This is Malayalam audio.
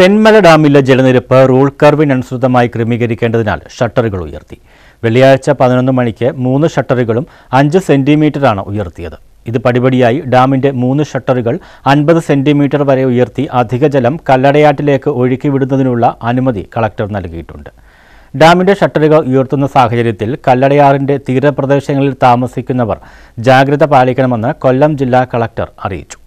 തെന്മല ഡാമിലെ ജലനിരപ്പ് റൂൾ കർവിനനുസൃതമായി ക്രമീകരിക്കേണ്ടതിനാൽ ഷട്ടറുകൾ ഉയർത്തി വെള്ളിയാഴ്ച പതിനൊന്ന് മണിക്ക് മൂന്ന് ഷട്ടറുകളും അഞ്ച് സെന്റിമീറ്ററാണ് ഉയർത്തിയത് ഇത് പടിപടിയായി ഡാമിന്റെ മൂന്ന് ഷട്ടറുകൾ അൻപത് സെന്റിമീറ്റർ വരെ ഉയർത്തി അധിക ജലം കല്ലടയാറ്റിലേക്ക് ഒഴുക്കിവിടുന്നതിനുള്ള അനുമതി കളക്ടർ നൽകിയിട്ടുണ്ട് ഡാമിന്റെ ഷട്ടറുകൾ ഉയർത്തുന്ന സാഹചര്യത്തിൽ കല്ലടയാറിന്റെ തീരപ്രദേശങ്ങളിൽ താമസിക്കുന്നവർ ജാഗ്രത പാലിക്കണമെന്ന് കൊല്ലം ജില്ലാ കളക്ടർ അറിയിച്ചു